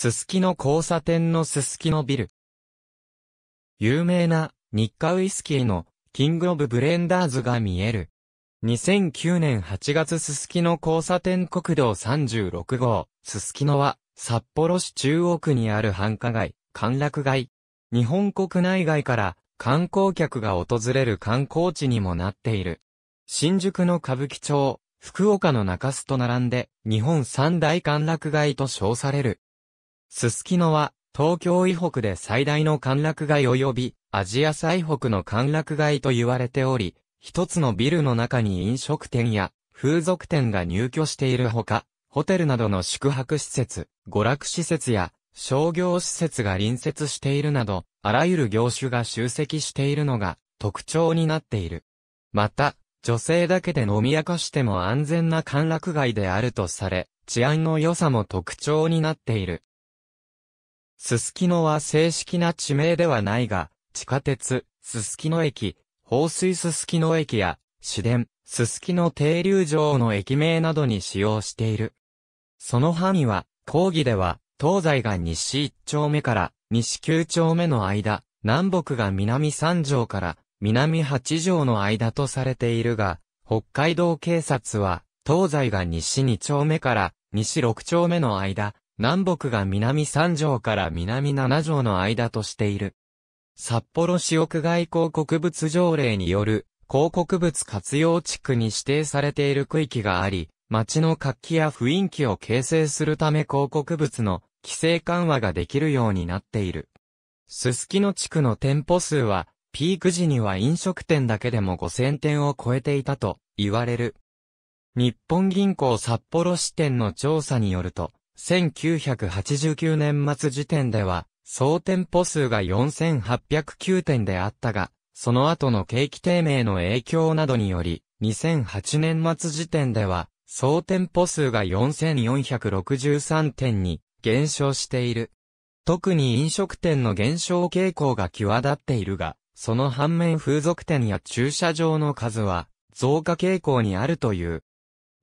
すすきの交差点のすすきのビル。有名な日課ウイスキーのキングオブブレンダーズが見える。2009年8月すすきの交差点国道36号、すすきのは札幌市中央区にある繁華街、歓楽街。日本国内外から観光客が訪れる観光地にもなっている。新宿の歌舞伎町、福岡の中洲と並んで日本三大歓楽街と称される。すすきのは、東京以北で最大の歓楽街及び、アジア最北の歓楽街と言われており、一つのビルの中に飲食店や風俗店が入居しているほか、ホテルなどの宿泊施設、娯楽施設や商業施設が隣接しているなど、あらゆる業種が集積しているのが特徴になっている。また、女性だけで飲み明かしても安全な歓楽街であるとされ、治安の良さも特徴になっている。すすきのは正式な地名ではないが、地下鉄、すすきの駅、放水すすきの駅や、市電、すすきの停留場の駅名などに使用している。その範囲は、講義では、東西が西1丁目から西9丁目の間、南北が南3条から南8条の間とされているが、北海道警察は、東西が西2丁目から西6丁目の間、南北が南三条から南七条の間としている。札幌市屋外広告物条例による広告物活用地区に指定されている区域があり、街の活気や雰囲気を形成するため広告物の規制緩和ができるようになっている。すすきの地区の店舗数は、ピーク時には飲食店だけでも5000店を超えていたと言われる。日本銀行札幌支店の調査によると、1989年末時点では、総店舗数が4809店であったが、その後の景気低迷の影響などにより、2008年末時点では、総店舗数が4463店に減少している。特に飲食店の減少傾向が際立っているが、その反面風俗店や駐車場の数は増加傾向にあるという。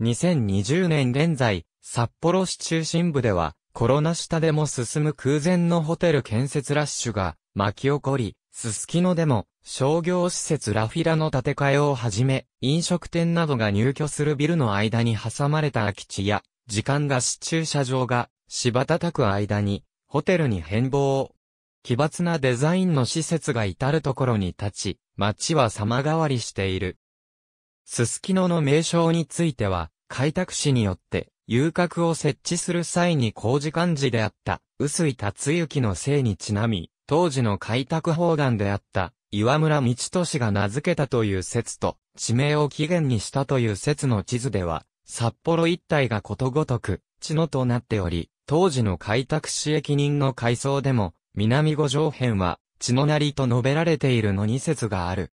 2020年現在、札幌市中心部では、コロナ下でも進む空前のホテル建設ラッシュが巻き起こり、すすきのでも商業施設ラフィラの建て替えをはじめ、飲食店などが入居するビルの間に挟まれた空き地や、時間貸し駐車場が芝叩く間に、ホテルに変貌。奇抜なデザインの施設が至るところに立ち、街は様変わりしている。すすきのの名称については、開拓士によって遊郭を設置する際に工事幹事であった、臼井達之の姓にちなみ、当時の開拓砲眼であった、岩村道俊が名付けたという説と、地名を起源にしたという説の地図では、札幌一帯がことごとく、地のとなっており、当時の開拓市役人の階層でも、南五条辺は、地のなりと述べられているのに説がある。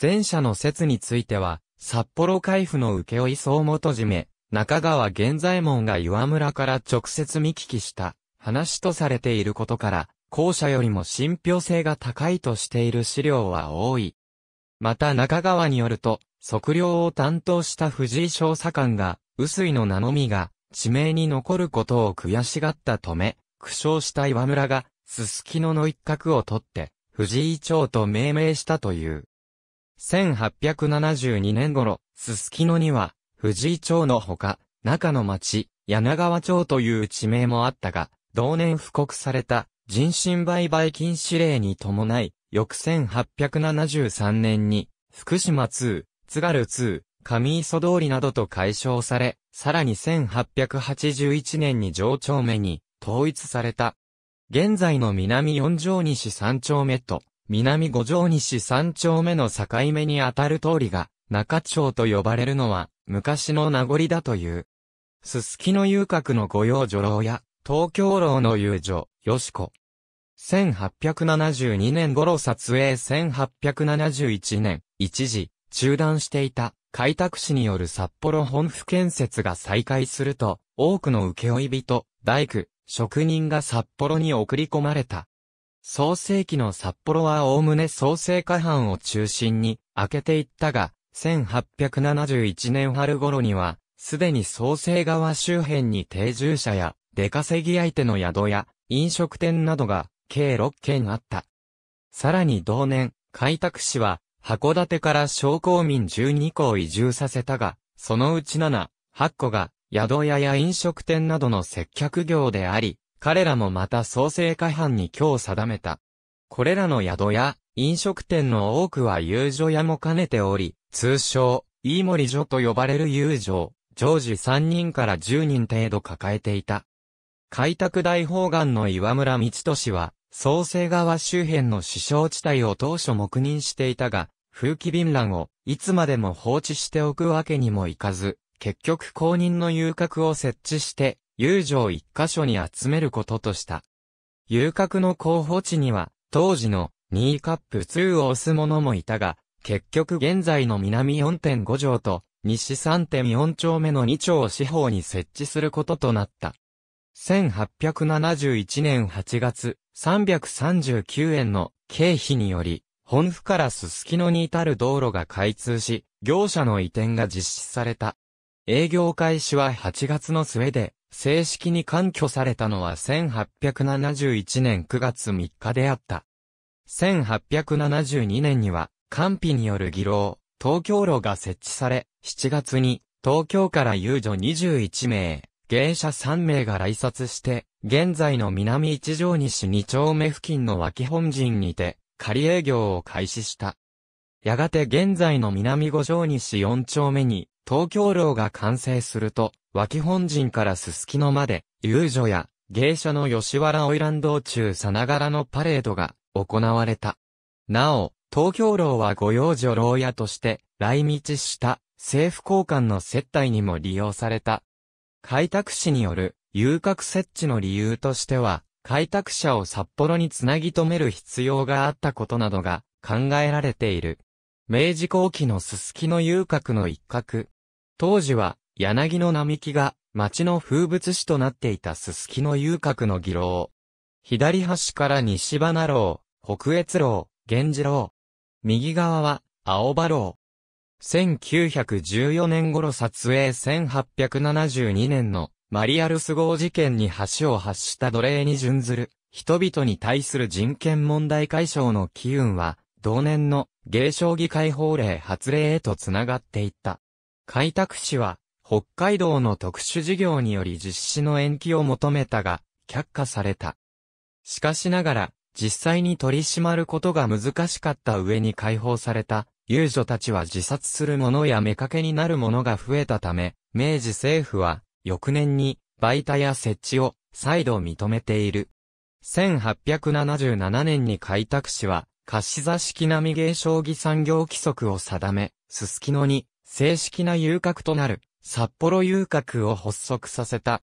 前者の説については、札幌海府の請負総元締め、中川源左衛門が岩村から直接見聞きした話とされていることから、後者よりも信憑性が高いとしている資料は多い。また中川によると、測量を担当した藤井少佐官が、薄井の名のみが、地名に残ることを悔しがったため、苦笑した岩村が、すすきのの一角を取って、藤井町と命名したという。1872年頃、すすきのには、藤井町のほか、中の町、柳川町という地名もあったが、同年布告された人身売買禁止令に伴い、翌1873年に、福島2、津軽2、上磯通りなどと解消され、さらに1881年に上丁目に統一された。現在の南四条西三丁目と南五条西三丁目の境目にあたる通りが、中町と呼ばれるのは、昔の名残だという。すすきの遊郭の御用女郎や、東京楼の遊女、よしこ。1872年頃撮影1871年、一時、中断していた、開拓市による札幌本府建設が再開すると、多くの請負人、大工、職人が札幌に送り込まれた。創世紀の札幌はおおむね創世下半を中心に開けていったが、1871年春頃には、すでに創世川周辺に定住者や、出稼ぎ相手の宿や、飲食店などが、計6件あった。さらに同年、開拓市は、函館から商工民12個を移住させたが、そのうち7、8個が、宿屋や飲食店などの接客業であり、彼らもまた創生規半に今日定めた。これらの宿や飲食店の多くは遊女屋も兼ねており、通称、飯森女と呼ばれる遊女を、常時3人から10人程度抱えていた。開拓大法眼の岩村道氏は、創生川周辺の死傷地帯を当初黙認していたが、風紀便乱をいつまでも放置しておくわけにもいかず、結局公認の遊郭を設置して、遊女を一箇所に集めることとした。遊郭の候補地には、当時の2カップ2を押す者もいたが、結局現在の南4.5条と西3.4丁目の2丁を四方に設置することとなった。1871年8月、339円の経費により、本府からすすきのに至る道路が開通し、業者の移転が実施された。営業開始は8月の末で、正式に冠居されたのは1871年9月3日であった。1872年には、官費による議論、東京路が設置され、7月に、東京から遊女21名、芸者3名が来札して、現在の南一条西2丁目付近の脇本陣にて、仮営業を開始した。やがて現在の南五条西4丁目に、東京路が完成すると、脇本陣からすすきのまで、遊女や芸者の吉原オイラン道中さながらのパレードが行われた。なお、東京牢は御用女牢屋として来日した政府高官の接待にも利用された。開拓市による遊郭設置の理由としては、開拓者を札幌につなぎ止める必要があったことなどが考えられている。明治後期のすすきの遊郭の一角。当時は柳の並木が町の風物詩となっていたすすきの遊郭の議論。左端から西花楼、北越楼、源氏楼。右側は青葉楼。1914年頃撮影1872年のマリアルス号事件に橋を発した奴隷に準ずる人々に対する人権問題解消の機運は同年の芸商議会法令発令へとつながっていった。開拓使は北海道の特殊事業により実施の延期を求めたが、却下された。しかしながら、実際に取り締まることが難しかった上に解放された、遊女たちは自殺する者や目かけになる者が増えたため、明治政府は、翌年に、売田や設置を、再度認めている。1877年に開拓市は、貸し座式並芸商ー産業規則を定め、すすきのに、正式な遊郭となる、札幌遊郭を発足させた。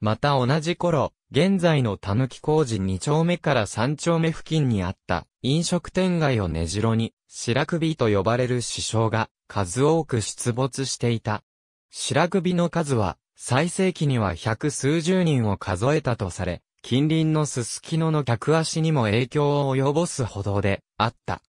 また同じ頃、現在の田ぬ工事2丁目から3丁目付近にあった飲食店街を根城に、白首と呼ばれる師匠が数多く出没していた。白首の数は、最盛期には百数十人を数えたとされ、近隣のすすきのの客足にも影響を及ぼすほどであった。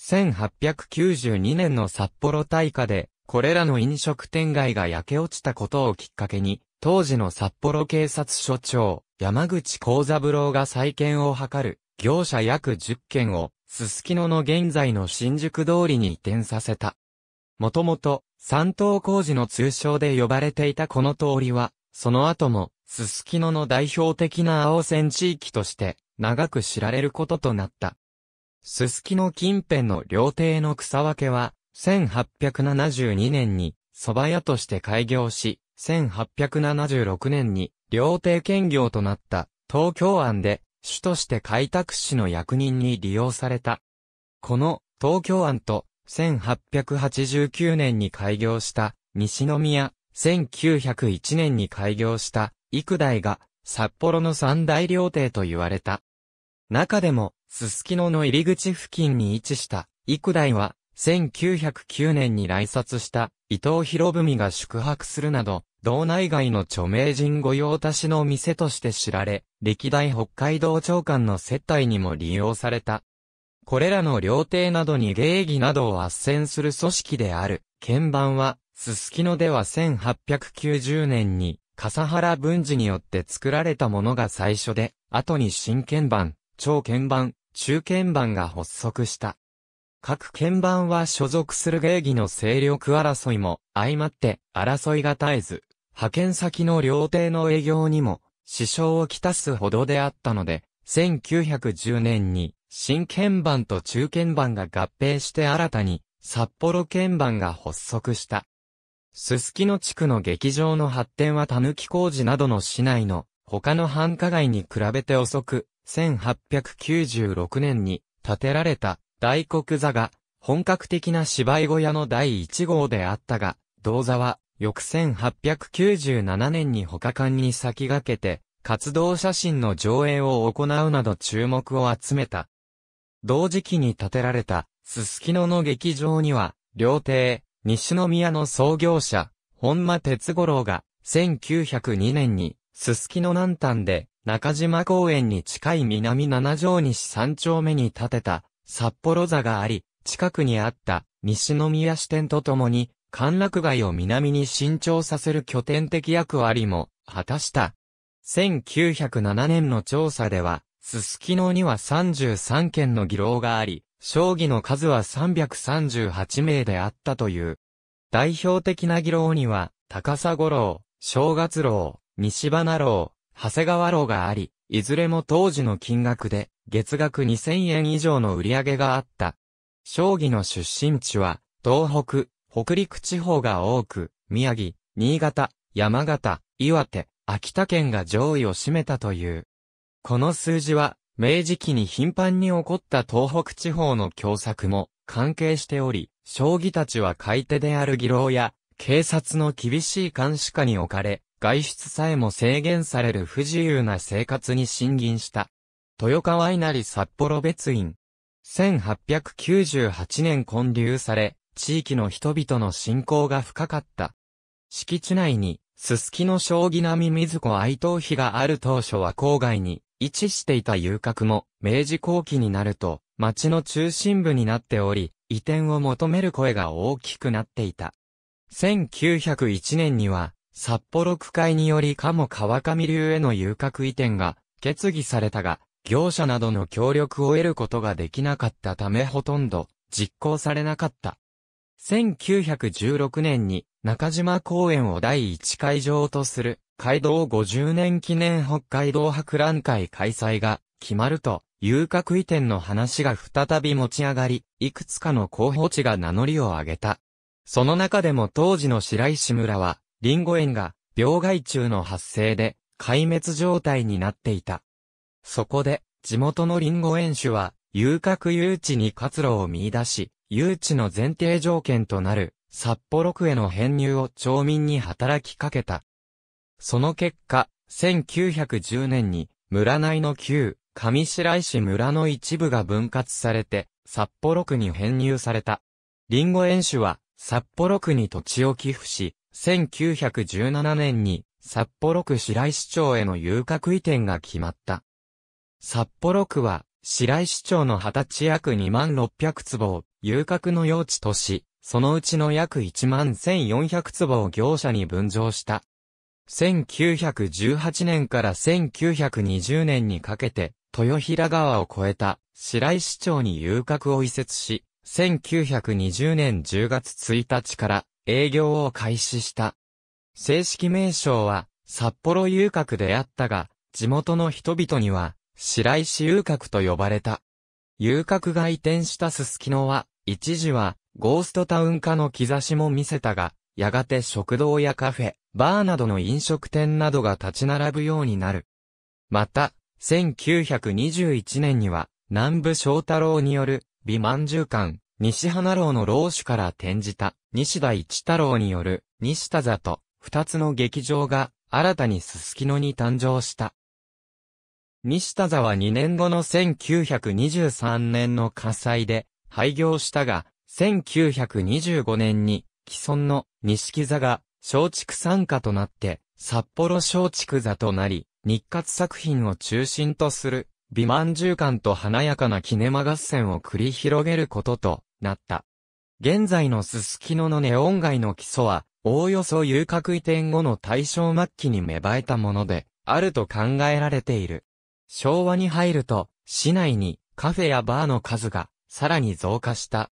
1892年の札幌大火でこれらの飲食店街が焼け落ちたことをきっかけに、当時の札幌警察署長、山口幸三郎が再建を図る、業者約10件を、すすきのの現在の新宿通りに移転させた。もともと、三島工事の通称で呼ばれていたこの通りは、その後も、すすきのの代表的な青線地域として、長く知られることとなった。すすきの近辺の料亭の草分けは、1872年に蕎麦屋として開業し、1876年に料亭兼業となった東京湾で主として開拓士の役人に利用された。この東京湾と1889年に開業した西宮、1901年に開業した幾代が札幌の三大料亭と言われた。中でも、すすきのの入り口付近に位置した幾代は1909年に来札した伊藤博文が宿泊するなど、道内外の著名人御用達の店として知られ、歴代北海道長官の接待にも利用された。これらの料亭などに礼儀などを圧旋する組織である、鍵盤は、すすきのでは1890年に、笠原文治によって作られたものが最初で、後に新鍵盤、超鍵盤、中鍵盤が発足した。各鍵盤は所属する芸儀の勢力争いも相まって争いが絶えず、派遣先の料亭の営業にも支障をきたすほどであったので、1910年に新鍵盤と中鍵盤が合併して新たに札幌鍵盤が発足した。すすきの地区の劇場の発展は狸工事などの市内の他の繁華街に比べて遅く、1896年に建てられた大黒座が、本格的な芝居小屋の第一号であったが、銅座は、翌1897年に他館に先駆けて、活動写真の上映を行うなど注目を集めた。同時期に建てられた、すすきのの劇場には、料亭、西宮の創業者、本間哲五郎が、1902年に、すすきの南端で、中島公園に近い南七条西三丁目に建てた、札幌座があり、近くにあった西宮支店とともに、歓楽街を南に伸長させる拠点的役割も果たした。1907年の調査では、すすきのには33件の議論があり、将棋の数は338名であったという。代表的な議論には、高砂五郎、正月郎、西花郎、長谷川郎があり、いずれも当時の金額で、月額2000円以上の売り上げがあった。将棋の出身地は、東北、北陸地方が多く、宮城、新潟、山形、岩手、秋田県が上位を占めたという。この数字は、明治期に頻繁に起こった東北地方の共作も関係しており、将棋たちは買い手である議論や、警察の厳しい監視下に置かれ、外出さえも制限される不自由な生活に侵入した。豊川稲荷札幌別院。1898年建立され、地域の人々の信仰が深かった。敷地内に、すすきの将棋並み水子哀悼碑がある当初は郊外に位置していた遊郭も、明治後期になると、町の中心部になっており、移転を求める声が大きくなっていた。1901年には、札幌区会により鴨川上流への遊郭移転が決議されたが、業者などの協力を得ることができなかったためほとんど実行されなかった。1916年に中島公園を第一会場とする街道50年記念北海道博覧会開催が決まると、遊郭移転の話が再び持ち上がり、いくつかの候補地が名乗りを上げた。その中でも当時の白石村は、リンゴ園が病害虫の発生で壊滅状態になっていた。そこで、地元のリンゴ園主は、遊郭誘致に活路を見出し、誘致の前提条件となる、札幌区への編入を町民に働きかけた。その結果、1910年に、村内の旧、上白石村の一部が分割されて、札幌区に編入された。リンゴ園主は、札幌区に土地を寄付し、1917年に札幌区白石町への遊郭移転が決まった。札幌区は白石町の二十歳約2万600坪遊郭の用地とし、そのうちの約1万1400坪を業者に分譲した。1918年から1920年にかけて、豊平川を越えた白石町に遊郭を移設し、1920年10月1日から営業を開始した。正式名称は、札幌遊郭であったが、地元の人々には、白石遊郭と呼ばれた。遊郭が移転したすすきのは、一時は、ゴーストタウン化の兆しも見せたが、やがて食堂やカフェ、バーなどの飲食店などが立ち並ぶようになる。また、1921年には、南部翔太郎による、美満獣館、西花楼の老主から転じた西田一太郎による西田座と二つの劇場が新たにすすきのに誕生した。西田座は2年後の1923年の火災で廃業したが、1925年に既存の西座が松竹参加となって札幌松竹座となり、日活作品を中心とする美満獣館と華やかなキネマ合戦を繰り広げることとなった。現在のすすきののネオン街の基礎は、おおよそ遊郭移転後の大正末期に芽生えたもので、あると考えられている。昭和に入ると、市内にカフェやバーの数が、さらに増加した。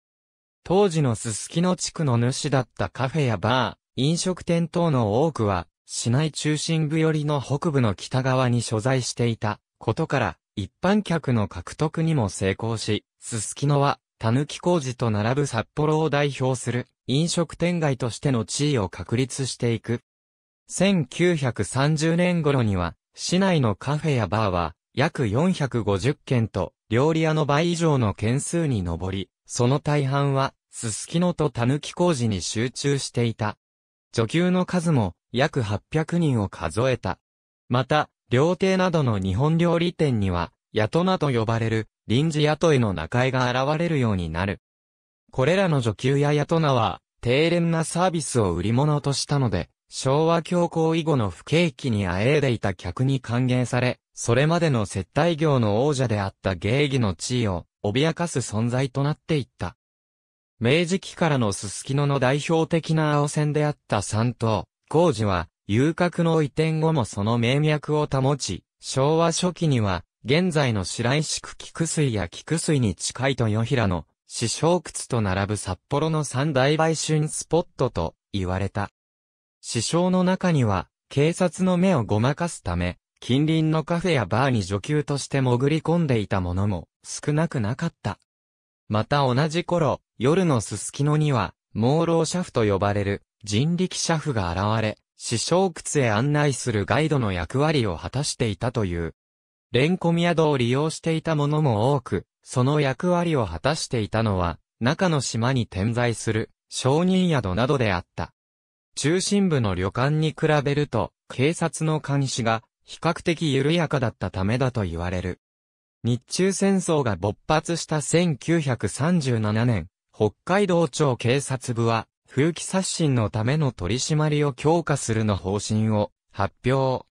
当時のすすきの地区の主だったカフェやバー、飲食店等の多くは、市内中心部寄りの北部の北側に所在していたことから、一般客の獲得にも成功し、すすきのはたぬき工事と並ぶ札幌を代表する飲食店街としての地位を確立していく。1930年頃には、市内のカフェやバーは、約450件と、料理屋の倍以上の件数に上り、その大半は、すすきのとたぬき工事に集中していた。女給の数も、約800人を数えた。また、料亭などの日本料理店には、ヤトナと呼ばれる、臨時雇いの仲居が現れるようになる。これらの女給や雇名は、低廉なサービスを売り物としたので、昭和恐慌以後の不景気にあえいでいた客に歓迎され、それまでの接待業の王者であった芸妓の地位を脅かす存在となっていった。明治期からのすすきのの代表的な青線であった三島、工事は、遊郭の移転後もその名脈を保ち、昭和初期には、現在の白石区菊水や菊水に近い豊平の、師匠窟と並ぶ札幌の三大売春スポットと言われた。師匠の中には、警察の目をごまかすため、近隣のカフェやバーに女給として潜り込んでいたものも少なくなかった。また同じ頃、夜のすすきのには、朦朧車夫と呼ばれる人力車夫が現れ、師匠窟へ案内するガイドの役割を果たしていたというレンコミ宿を利用していたものも多く、その役割を果たしていたのは、中の島に点在する、商人宿などであった。中心部の旅館に比べると、警察の監視が比較的緩やかだったためだと言われる。日中戦争が勃発した1937年、北海道庁警察部は、風紀刷新のための取り締まりを強化するの方針を発表。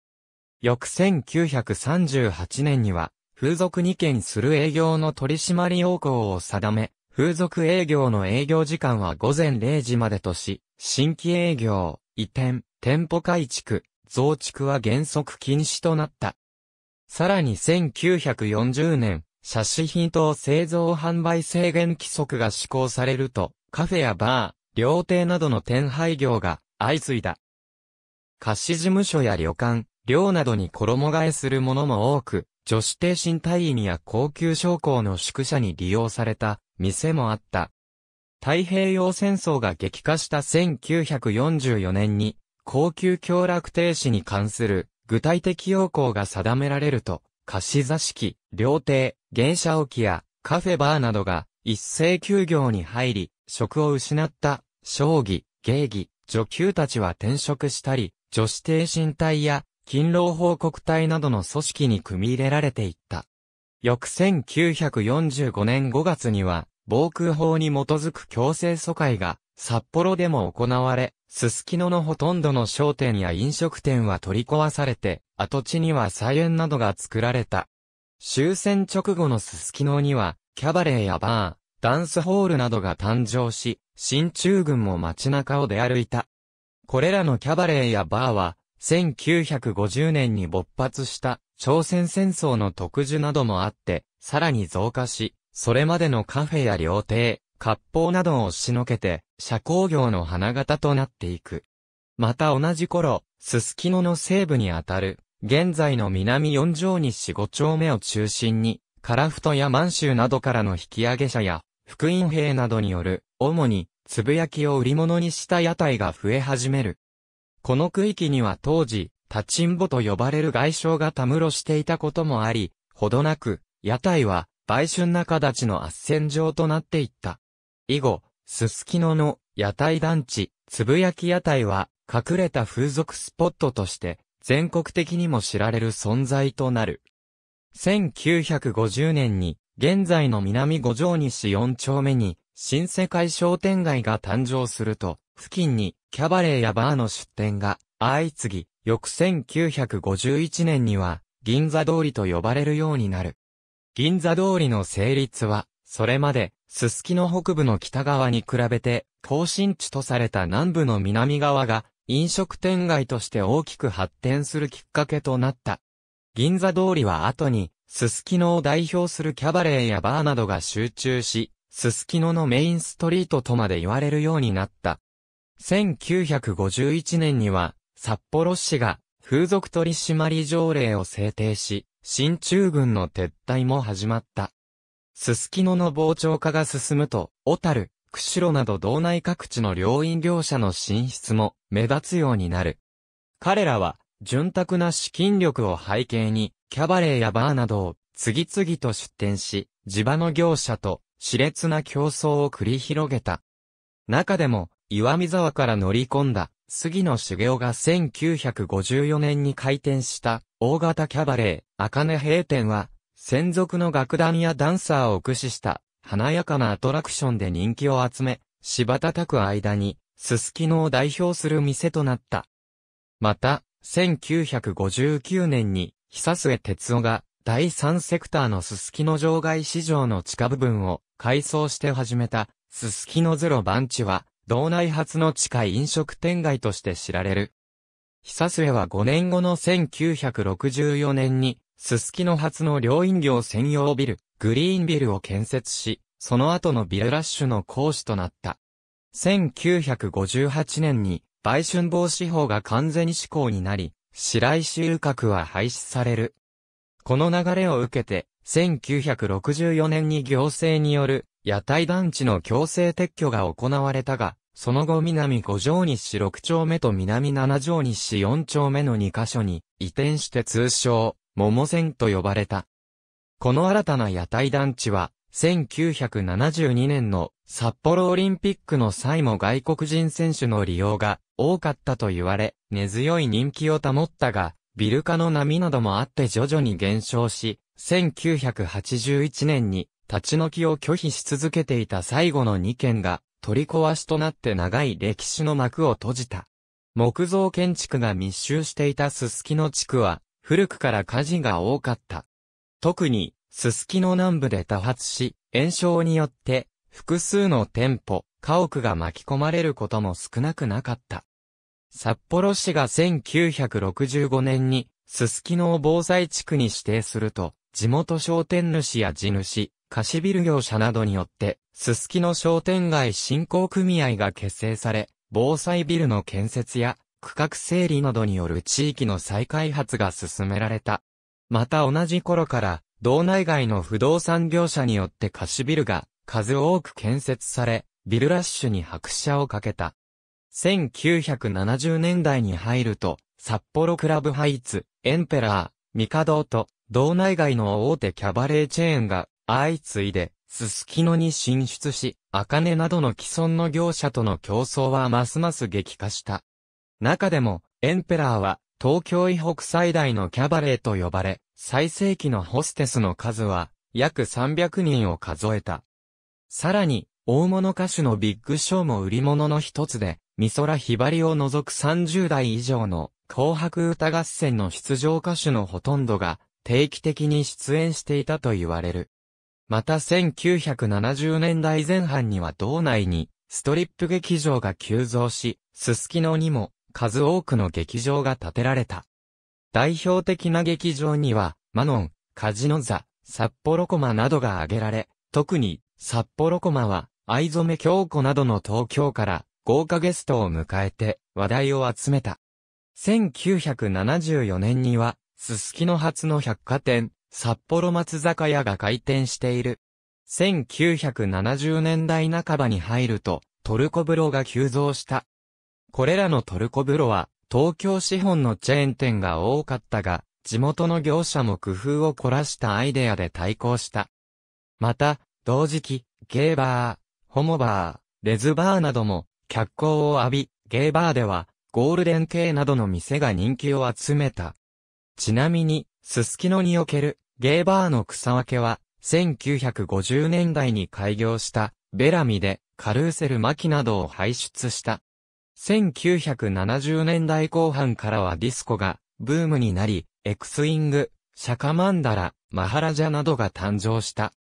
翌1938年には、風俗2件する営業の取締要項を定め、風俗営業の営業時間は午前0時までとし、新規営業、移転、店舗改築、増築は原則禁止となった。さらに1940年、写真品等製造販売制限規則が施行されると、カフェやバー、料亭などの店廃業が相次いだ。貸し事務所や旅館、寮などに衣替えするものも多く、女子低身体院や高級商工の宿舎に利用された店もあった。太平洋戦争が激化した1944年に、高級協楽停止に関する具体的要項が定められると、貸し座敷、料亭、芸者置やカフェバーなどが一斉休業に入り、職を失った将棋、芸妓、女給たちは転職したり、女子低身体や勤労報告隊などの組織に組み入れられていった。翌1945年5月には、防空法に基づく強制疎開が札幌でも行われ、すすきののほとんどの商店や飲食店は取り壊されて、跡地には菜園などが作られた。終戦直後のすすきのには、キャバレーやバー、ダンスホールなどが誕生し、新中軍も街中を出歩いた。これらのキャバレーやバーは、1950年に勃発した朝鮮戦争の特需などもあって、さらに増加し、それまでのカフェや料亭、割烹などを押しのけて、社交業の花形となっていく。また同じ頃、すすきのの西部にあたる、現在の南四条西五丁目を中心に、カラフトや満州などからの引き上げ者や、福音兵などによる、主に、つぶやきを売り物にした屋台が増え始める。この区域には当時、立ちんぼと呼ばれる外傷がたむろしていたこともあり、ほどなく、屋台は、売春立ちの圧戦場となっていった。以後、すすきのの屋台団地、つぶやき屋台は、隠れた風俗スポットとして、全国的にも知られる存在となる。1950年に、現在の南五条西四丁目に、新世界商店街が誕生すると、付近にキャバレーやバーの出店が相次ぎ、翌1951年には銀座通りと呼ばれるようになる。銀座通りの成立は、それまで、すすきの北部の北側に比べて、高新地とされた南部の南側が、飲食店街として大きく発展するきっかけとなった。銀座通りは後に、すすきのを代表するキャバレーやバーなどが集中し、すすきののメインストリートとまで言われるようになった。1951年には、札幌市が風俗取締条例を制定し、新中軍の撤退も始まった。すすきのの膨張化が進むと、小樽、釧路など道内各地の両院業者の進出も目立つようになる。彼らは、潤沢な資金力を背景に、キャバレーやバーなどを次々と出店し、地場の業者と熾烈な競争を繰り広げた。中でも、岩見沢から乗り込んだ、杉野茂雄が1954年に開店した、大型キャバレー、茜閉店は、専属の楽団やダンサーを駆使した、華やかなアトラクションで人気を集め、柴叩く間に、すすきのを代表する店となった。また、1959年に、久末哲夫が、第3セクターのすすきの場外市場の地下部分を改装して始めた、すすきのゼロ番地は、道内初の地下飲食店街として知られる。久末は5年後の1964年に、すすきの初の両飲料専用ビル、グリーンビルを建設し、その後のビルラッシュの講師となった。1958年に、売春防止法が完全に施行になり、白石遊郭は廃止される。この流れを受けて、1964年に行政による屋台団地の強制撤去が行われたが、その後南五条西市6丁目と南七条西市4丁目の2カ所に移転して通称、桃線と呼ばれた。この新たな屋台団地は、1972年の札幌オリンピックの際も外国人選手の利用が多かったと言われ、根強い人気を保ったが、ビル化の波などもあって徐々に減少し、1981年に立ち退きを拒否し続けていた最後の2件が取り壊しとなって長い歴史の幕を閉じた。木造建築が密集していたすすきの地区は古くから火事が多かった。特にすすきの南部で多発し、炎症によって複数の店舗、家屋が巻き込まれることも少なくなかった。札幌市が1965年にすすきのを防災地区に指定すると、地元商店主や地主、貸しビル業者などによって、すすきの商店街振興組合が結成され、防災ビルの建設や区画整理などによる地域の再開発が進められた。また同じ頃から、道内外の不動産業者によって貸しビルが数多く建設され、ビルラッシュに拍車をかけた。1970年代に入ると、札幌クラブハイツ、エンペラー、ミカドーと、道内外の大手キャバレーチェーンが相次いで、すすきのに進出し、茜などの既存の業者との競争はますます激化した。中でも、エンペラーは、東京以北最大のキャバレーと呼ばれ、最盛期のホステスの数は、約300人を数えた。さらに、大物歌手のビッグショーも売り物の一つで、美空ひばりを除く30代以上の紅白歌合戦の出場歌手のほとんどが定期的に出演していたと言われる。また1970年代前半には道内にストリップ劇場が急増し、すすきのにも数多くの劇場が建てられた。代表的な劇場には、マノン、カジノザ、札幌コマなどが挙げられ、特に札幌コマは藍染京子などの東京から豪華ゲストを迎えて話題を集めた。1974年には、すすきの初の百貨店、札幌松坂屋が開店している。1970年代半ばに入ると、トルコ風呂が急増した。これらのトルコ風呂は、東京資本のチェーン店が多かったが、地元の業者も工夫を凝らしたアイデアで対抗した。また、同時期、ゲーバー、ホモバー、レズバーなども、脚光を浴び、ゲーバーでは、ゴールデン系などの店が人気を集めた。ちなみに、すすきのにおける、ゲーバーの草分けは、1950年代に開業した、ベラミで、カルーセル巻などを排出した。1970年代後半からはディスコが、ブームになり、エクスイング、シャカマンダラ、マハラジャなどが誕生した。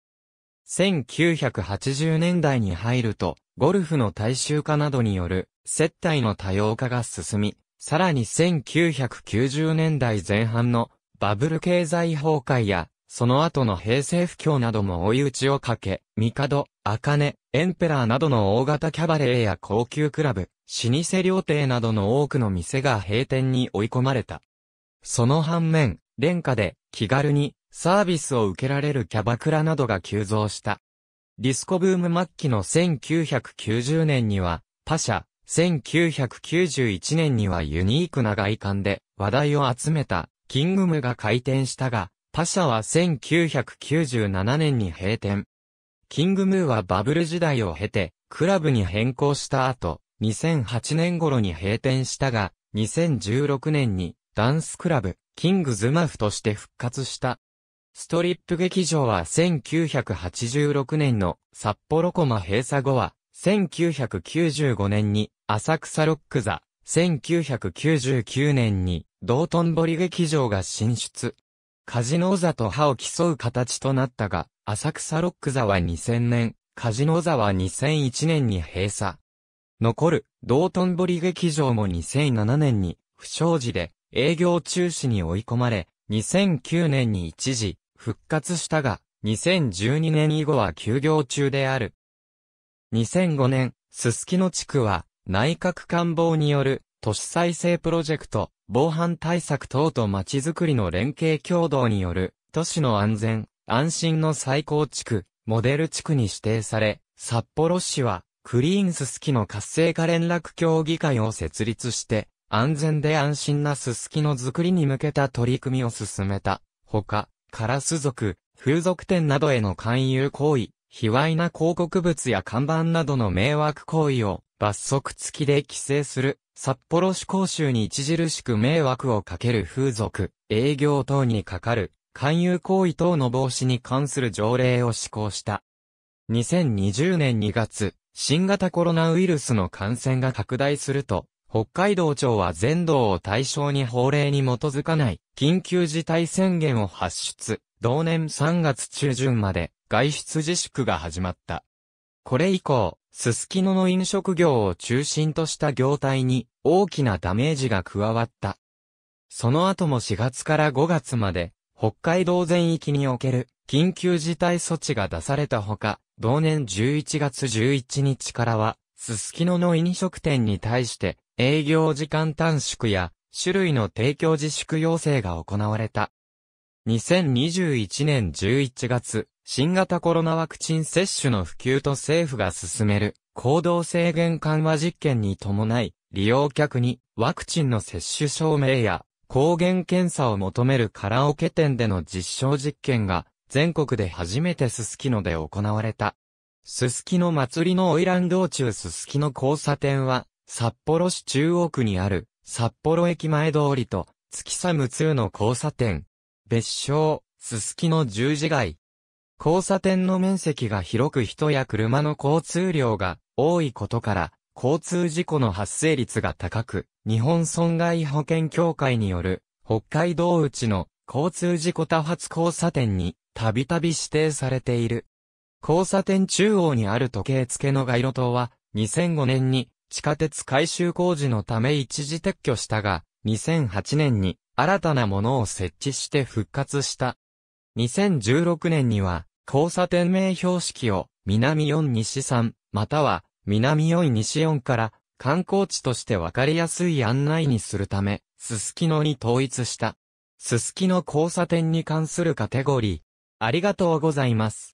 1980年代に入ると、ゴルフの大衆化などによる接待の多様化が進み、さらに1990年代前半のバブル経済崩壊や、その後の平成不況なども追い打ちをかけ、帝、茜、エンペラーなどの大型キャバレーや高級クラブ、老舗料亭などの多くの店が閉店に追い込まれた。その反面、廉価で気軽にサービスを受けられるキャバクラなどが急増した。ディスコブーム末期の1990年には、他社、1991年にはユニークな外観で話題を集めたキングムが開店したが、他社は1997年に閉店。キングムーはバブル時代を経て、クラブに変更した後、2008年頃に閉店したが、2016年にダンスクラブ、キングズマフとして復活した。ストリップ劇場は1986年の札幌コマ閉鎖後は、1995年に浅草ロックザ1999年に道頓堀劇場が進出。カジノーザと歯を競う形となったが、浅草ロック座は2000年、カジノーザは2001年に閉鎖。残る道頓堀劇場も2007年に不祥事で営業中止に追い込まれ、2009年に一時復活したが、2012年以後は休業中である。2005年、すすきの地区は内閣官房による都市再生プロジェクト、防犯対策等と街づくりの連携協同による都市の安全、安心の再構築、モデル地区に指定され、札幌市はクリーンススキの活性化連絡協議会を設立して、安全で安心なススキのづくりに向けた取り組みを進めた。ほか、カラス族、風俗店などへの勧誘行為、卑猥な広告物や看板などの迷惑行為を罰則付きで規制する、札幌市公衆に著しく迷惑をかける風俗、営業等にかかる、勧誘行為等の防止に関する条例を施行した。2020年2月、新型コロナウイルスの感染が拡大すると、北海道庁は全道を対象に法令に基づかない緊急事態宣言を発出、同年3月中旬まで外出自粛が始まった。これ以降、すすきのの飲食業を中心とした業態に大きなダメージが加わった。その後も4月から5月まで、北海道全域における緊急事態措置が出されたほか、同年11月11日からは、すすきのの飲食店に対して営業時間短縮や種類の提供自粛要請が行われた。2021年11月、新型コロナワクチン接種の普及と政府が進める行動制限緩和実験に伴い、利用客にワクチンの接種証明や抗原検査を求めるカラオケ店での実証実験が全国で初めてすすきので行われた。すすきの祭りの花魁道中すすきの交差点は札幌市中央区にある札幌駅前通りと月寒2の交差点。別称、すすきの十字街。交差点の面積が広く人や車の交通量が多いことから、交通事故の発生率が高く、日本損害保険協会による、北海道内の交通事故多発交差点に、たびたび指定されている。交差点中央にある時計付けの街路灯は、2005年に地下鉄改修工事のため一時撤去したが、2008年に新たなものを設置して復活した。2016年には交差点名標識を南4西3、または南4西4から観光地として分かりやすい案内にするため、すすきのに統一した。すすきの交差点に関するカテゴリー。ありがとうございます。